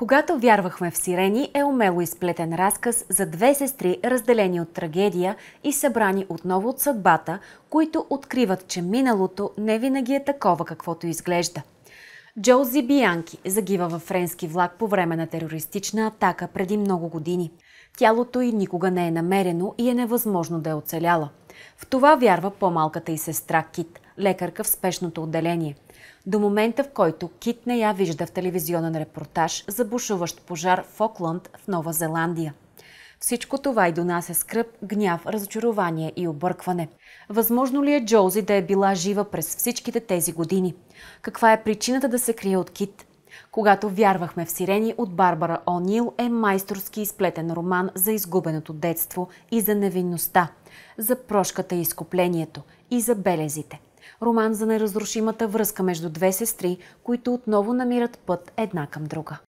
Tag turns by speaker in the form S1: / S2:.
S1: Когато вярвахме в сирени е умело изплетен разказ за две сестри, разделени от трагедия и събрани отново от съдбата, които откриват, че миналото не винаги е такова, каквото изглежда – Джози Бианки загива във френски влак по време на терористична атака преди много години. Тялото й никога не е намерено и е невъзможно да е оцеляла. В това вярва по-малката й сестра Кит, лекарка в спешното отделение. До момента, в който Кит не я вижда в телевизионен репортаж за бушуващ пожар в Окланд в Нова Зеландия. Всичко това и донася е скръп, гняв, разочарование и объркване. Възможно ли е Джози да е била жива през всичките тези години? Каква е причината да се крие от Кит? Когато вярвахме в сирени от Барбара Онил е майсторски изплетен роман за изгубеното детство и за невинността, за прошката и изкуплението и за белезите. Роман за неразрушимата връзка между две сестри, които отново намират път една към друга.